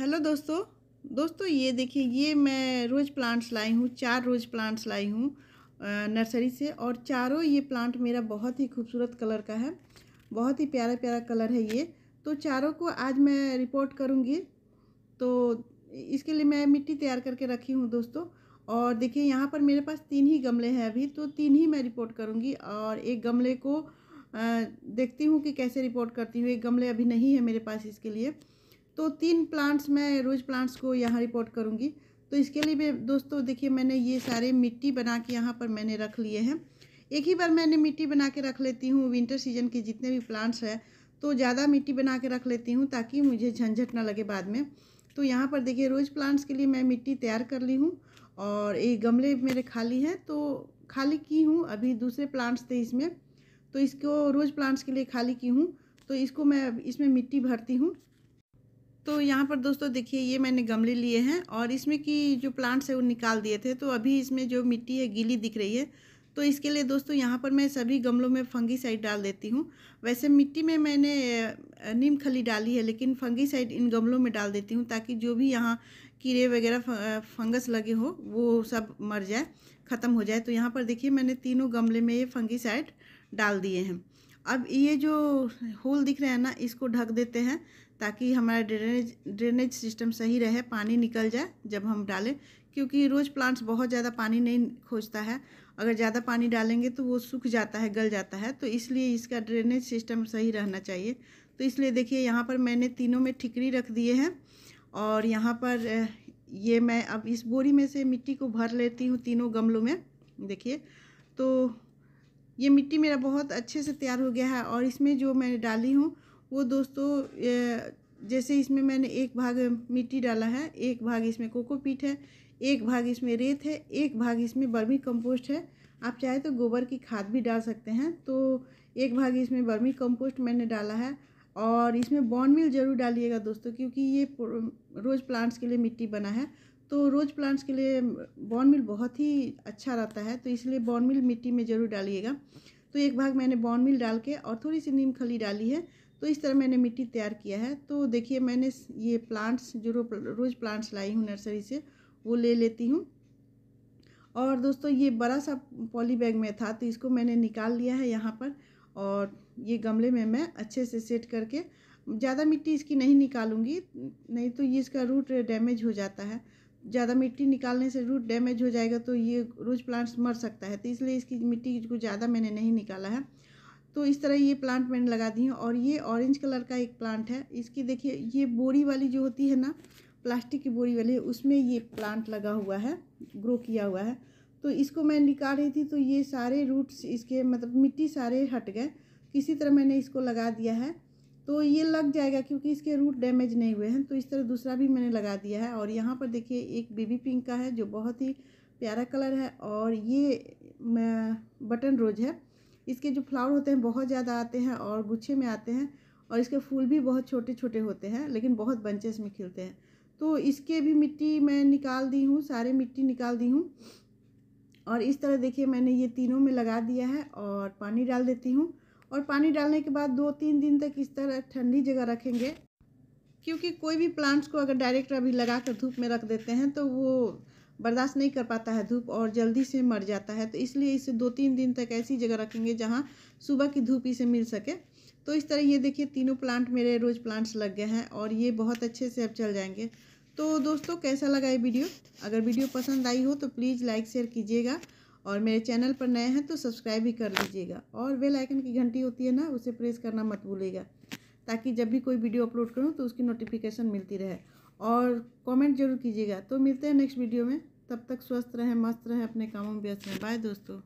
hello दोस्तों दोस्तों ये देखिए ये मैं रोज़ प्लांट्स लाई हूँ चार रोज़ प्लांट्स लाई हूँ नर्सरी से और चारों ये प्लांट मेरा बहुत ही खूबसूरत कलर का है बहुत ही प्यारा प्यारा कलर है ये तो चारों को आज मैं रिपोर्ट करूँगी तो इसके लिए मैं मिट्टी तैयार करके रखी हूँ दोस्तों और देखिए यहाँ पर मेरे पास तीन ही गमले हैं अभी तो तीन ही मैं रिपोर्ट करूँगी और एक गमले को देखती हूँ कि कैसे रिपोर्ट करती हूँ एक गमले अभी नहीं है मेरे पास इसके लिए तो तीन प्लांट्स मैं रोज़ प्लांट्स को यहाँ रिपोर्ट करूँगी तो इसके लिए भी दोस्तों देखिए मैंने ये सारे मिट्टी बना के यहाँ पर मैंने रख लिए हैं एक ही बार मैंने मिट्टी बना के रख लेती हूँ विंटर सीजन के जितने भी प्लांट्स हैं तो ज़्यादा मिट्टी बना के रख लेती हूँ ताकि मुझे झंझट ना लगे बाद में तो यहाँ पर देखिए रोज़ प्लांट्स के लिए मैं मिट्टी तैयार कर ली हूँ और ये गमले मेरे खाली हैं तो खाली की हूँ अभी दूसरे प्लांट्स थे इसमें तो इसको रोज़ प्लांट्स के लिए खाली की हूँ तो इसको मैं इसमें मिट्टी भरती हूँ तो यहाँ पर दोस्तों देखिए ये मैंने गमले लिए हैं और इसमें कि जो प्लांट्स है वो निकाल दिए थे तो अभी इसमें जो मिट्टी है गीली दिख रही है तो इसके लिए दोस्तों यहाँ पर मैं सभी गमलों में फंगी साइड डाल देती हूँ वैसे मिट्टी में मैंने नीम खली डाली है लेकिन फंगी साइड इन गमलों में डाल देती हूँ ताकि जो भी यहाँ कीड़े वगैरह फंगस लगे हो वो सब मर जाए ख़त्म हो जाए तो यहाँ पर देखिए मैंने तीनों गमले में ये फंगी साइड डाल दिए हैं अब ये जो होल दिख रहा है ना इसको ढक देते हैं ताकि हमारा ड्रेनेज ड्रेनेज सिस्टम सही रहे पानी निकल जाए जब हम डालें क्योंकि रोज़ प्लांट्स बहुत ज़्यादा पानी नहीं खोजता है अगर ज़्यादा पानी डालेंगे तो वो सूख जाता है गल जाता है तो इसलिए इसका ड्रेनेज सिस्टम सही रहना चाहिए तो इसलिए देखिए यहाँ पर मैंने तीनों में ठिकरी रख दिए हैं और यहाँ पर ये मैं अब इस बोरी में से मिट्टी को भर लेती हूँ तीनों गमलों में देखिए तो ये मिट्टी मेरा बहुत अच्छे से तैयार हो गया है और इसमें जो मैंने डाली हूँ वो दोस्तों जैसे इसमें मैंने एक भाग मिट्टी डाला है एक भाग इसमें कोकोपीट है एक भाग इसमें रेत है एक भाग इसमें बर्मी कंपोस्ट है आप चाहे तो गोबर की खाद भी डाल सकते हैं तो एक भाग इसमें बर्मी कंपोस्ट मैंने डाला है और इसमें बॉन मिल ज़रूर डालिएगा दोस्तों क्योंकि ये रोज़ प्लांट्स के लिए मिट्टी बना है तो रोज़ प्लांट्स के लिए बॉन मिल बहुत ही अच्छा रहता है तो इसलिए बॉन मिल मिट्टी में ज़रूर डालिएगा तो एक भाग मैंने बॉन मिल डाल के और थोड़ी सी नीम खली डाली है तो इस तरह मैंने मिट्टी तैयार किया है तो देखिए मैंने ये प्लांट्स जो रो, रोज़ प्लांट्स लाई हूँ नर्सरी से वो ले लेती हूँ और दोस्तों ये बड़ा सा पॉली बैग में था तो इसको मैंने निकाल लिया है यहाँ पर और ये गमले में मैं अच्छे से सेट करके ज़्यादा मिट्टी इसकी नहीं निकालूंगी नहीं तो ये इसका रूट डैमेज हो जाता है ज़्यादा मिट्टी निकालने से रूट डैमेज हो जाएगा तो ये रोज़ प्लांट्स मर सकता है तो इसलिए इसकी मिट्टी को ज़्यादा मैंने नहीं निकाला है तो इस तरह ये प्लांट मैंने लगा दी है और ये ऑरेंज कलर का एक प्लांट है इसकी देखिए ये बोरी वाली जो होती है ना प्लास्टिक की बोरी वाली उसमें ये प्लांट लगा हुआ है ग्रो किया हुआ है तो इसको मैं निकाल रही थी तो ये सारे रूट्स इसके मतलब मिट्टी सारे हट गए किसी तरह मैंने इसको लगा दिया है तो ये लग जाएगा क्योंकि इसके रूट डैमेज नहीं हुए हैं तो इस तरह दूसरा भी मैंने लगा दिया है और यहाँ पर देखिए एक बेबी पिंक का है जो बहुत ही प्यारा कलर है और ये बटन रोज है इसके जो फ्लावर होते हैं बहुत ज़्यादा आते हैं और गुच्छे में आते हैं और इसके फूल भी बहुत छोटे छोटे होते हैं लेकिन बहुत बंचेस में खिलते हैं तो इसके भी मिट्टी मैं निकाल दी हूँ सारे मिट्टी निकाल दी हूँ और इस तरह देखिए मैंने ये तीनों में लगा दिया है और पानी डाल देती हूँ और पानी डालने के बाद दो तीन दिन तक इस तरह ठंडी जगह रखेंगे क्योंकि कोई भी प्लांट्स को अगर डायरेक्ट अभी लगा कर धूप में रख देते हैं तो वो बर्दाश्त नहीं कर पाता है धूप और जल्दी से मर जाता है तो इसलिए इसे दो तीन दिन तक ऐसी जगह रखेंगे जहाँ सुबह की धूप इसे मिल सके तो इस तरह ये देखिए तीनों प्लांट मेरे रोज़ प्लांट्स लग गए हैं और ये बहुत अच्छे से अब चल जाएंगे तो दोस्तों कैसा लगा ये वीडियो अगर वीडियो पसंद आई हो तो प्लीज़ लाइक शेयर कीजिएगा और मेरे चैनल पर नए हैं तो सब्सक्राइब भी कर लीजिएगा और बेल आइकन की घंटी होती है ना उसे प्रेस करना मत भूलिएगा ताकि जब भी कोई वीडियो अपलोड करूँ तो उसकी नोटिफिकेशन मिलती रहे और कमेंट जरूर कीजिएगा तो मिलते हैं नेक्स्ट वीडियो में तब तक स्वस्थ रहें मस्त रहें अपने कामों में व्यस्त रहें बाय दोस्तों